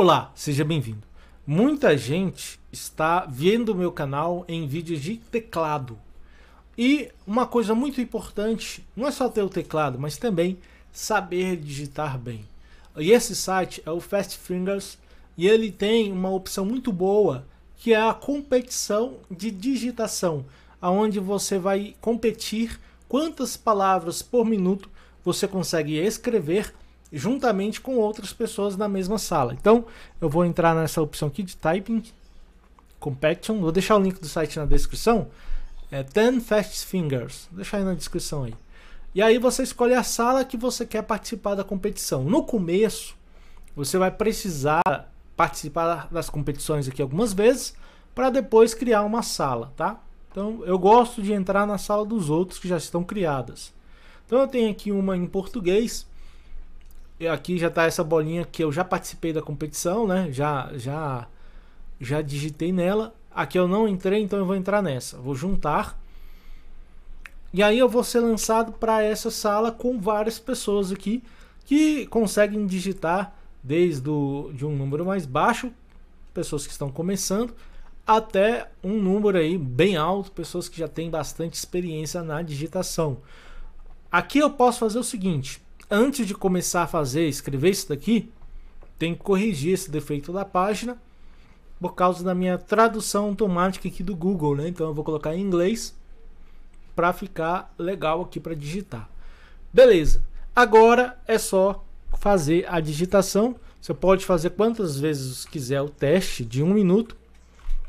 Olá, seja bem-vindo. Muita gente está vendo o meu canal em vídeos de teclado. E uma coisa muito importante, não é só ter o teclado, mas também saber digitar bem. E esse site é o Fast Fingers e ele tem uma opção muito boa, que é a competição de digitação, aonde você vai competir quantas palavras por minuto você consegue escrever juntamente com outras pessoas na mesma sala. Então, eu vou entrar nessa opção aqui de Typing Compaction. Vou deixar o link do site na descrição. É 10 Fast Fingers. Vou deixar aí na descrição aí. E aí você escolhe a sala que você quer participar da competição. No começo, você vai precisar participar das competições aqui algumas vezes para depois criar uma sala, tá? Então, eu gosto de entrar na sala dos outros que já estão criadas. Então, eu tenho aqui uma em português aqui já tá essa bolinha que eu já participei da competição, né? Já já já digitei nela. Aqui eu não entrei, então eu vou entrar nessa. Vou juntar. E aí eu vou ser lançado para essa sala com várias pessoas aqui que conseguem digitar desde o, de um número mais baixo, pessoas que estão começando, até um número aí bem alto, pessoas que já têm bastante experiência na digitação. Aqui eu posso fazer o seguinte, antes de começar a fazer, escrever isso daqui, tem que corrigir esse defeito da página por causa da minha tradução automática aqui do Google, né? Então eu vou colocar em inglês para ficar legal aqui para digitar. Beleza. Agora é só fazer a digitação. Você pode fazer quantas vezes quiser o teste de um minuto.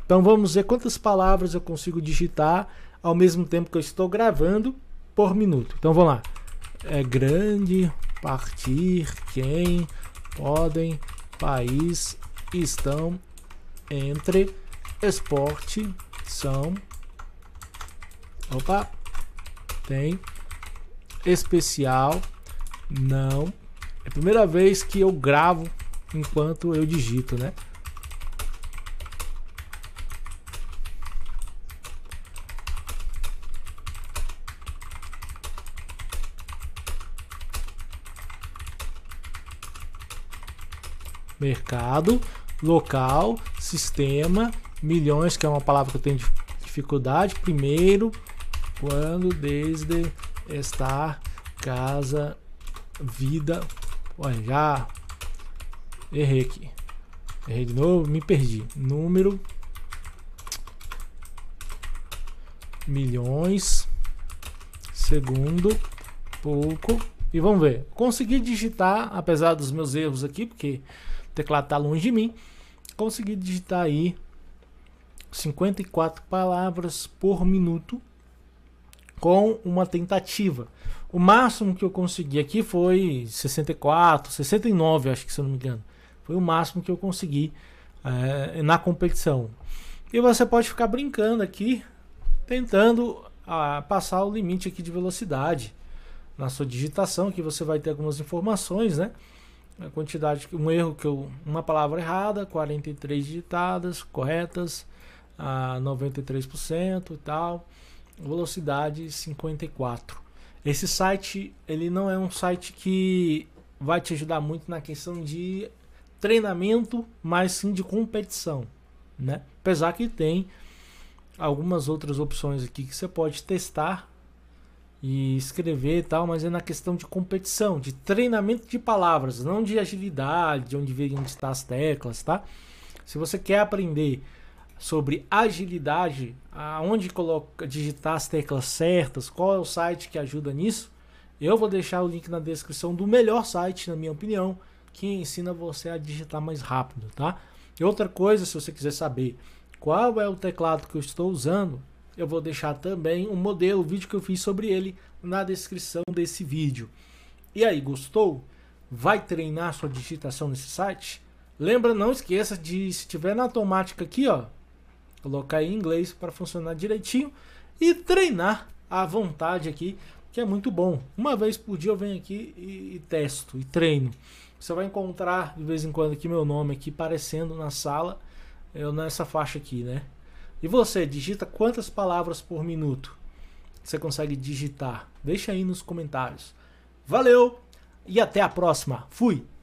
Então vamos ver quantas palavras eu consigo digitar ao mesmo tempo que eu estou gravando por minuto. Então vamos lá é grande partir quem podem país estão entre esporte são opa tem especial não é a primeira vez que eu gravo enquanto eu digito né mercado, local, sistema, milhões, que é uma palavra que eu tenho dificuldade, primeiro, quando, desde, estar, casa, vida, olha, já errei aqui, errei de novo, me perdi, número, milhões, segundo, pouco, e vamos ver, consegui digitar, apesar dos meus erros aqui, porque teclado está longe de mim, consegui digitar aí 54 palavras por minuto com uma tentativa. O máximo que eu consegui aqui foi 64, 69, acho que se eu não me engano. Foi o máximo que eu consegui é, na competição. E você pode ficar brincando aqui, tentando a, ah, passar o limite aqui de velocidade na sua digitação, que você vai ter algumas informações, né? a quantidade, um erro que eu, uma palavra errada, 43 digitadas corretas, a 93% e tal, velocidade 54. Esse site, ele não é um site que vai te ajudar muito na questão de treinamento, mas sim de competição, né? Apesar que tem algumas outras opções aqui que você pode testar e escrever e tal, mas é na questão de competição, de treinamento de palavras, não de agilidade, de onde vem onde tá as teclas, tá? Se você quer aprender sobre agilidade, aonde coloca, digitar as teclas certas, qual é o site que ajuda nisso, eu vou deixar o link na descrição do melhor site, na minha opinião, que ensina você a digitar mais rápido, tá? E outra coisa, se você quiser saber qual é o teclado que eu estou usando, eu vou deixar também um modelo, um vídeo que eu fiz sobre ele na descrição desse vídeo. E aí, gostou? Vai treinar sua digitação nesse site? Lembra, não esqueça de, se tiver na automática aqui, ó, colocar em inglês para funcionar direitinho e treinar à vontade aqui, que é muito bom. Uma vez por dia eu venho aqui e, e testo e treino. Você vai encontrar de vez em quando aqui meu nome aqui aparecendo na sala, eu nessa faixa aqui, né? E você digita quantas palavras por minuto? Você consegue digitar? Deixa aí nos comentários. Valeu e até a próxima. Fui.